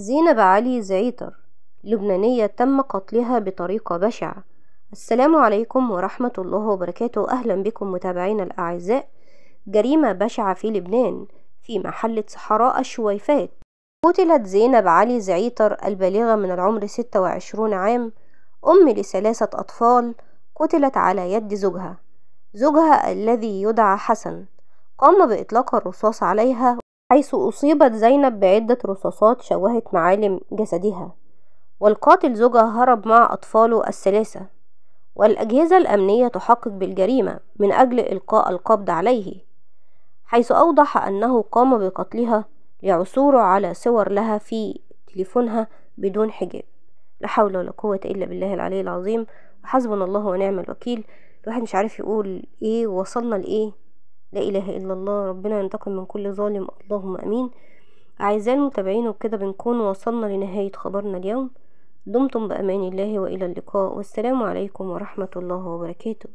زينب علي زعيتر لبنانية تم قتلها بطريقة بشعة السلام عليكم ورحمة الله وبركاته أهلا بكم متابعينا الأعزاء جريمة بشعة في لبنان في محلة صحراء الشويفات قتلت زينب علي زعيتر البالغة من العمر 26 عام أم لثلاثة أطفال قتلت على يد زوجها زوجها الذي يدعى حسن قام بإطلاق الرصاص عليها حيث أصيبت زينب بعدة رصاصات شوهت معالم جسدها والقاتل زوجها هرب مع أطفاله الثلاثة والأجهزة الأمنية تحقق بالجريمة من أجل إلقاء القبض عليه حيث أوضح أنه قام بقتلها لعثوره على صور لها في تليفونها بدون حجاب لا حول ولا قوة إلا بالله العلي العظيم وحسبنا الله ونعم الوكيل الواحد مش عارف يقول إيه وصلنا لإيه لا اله الا الله ربنا ينتقم من كل ظالم اللهم امين اعزائي المتابعين وبكده بنكون وصلنا لنهايه خبرنا اليوم دمتم بامان الله والى اللقاء والسلام عليكم ورحمه الله وبركاته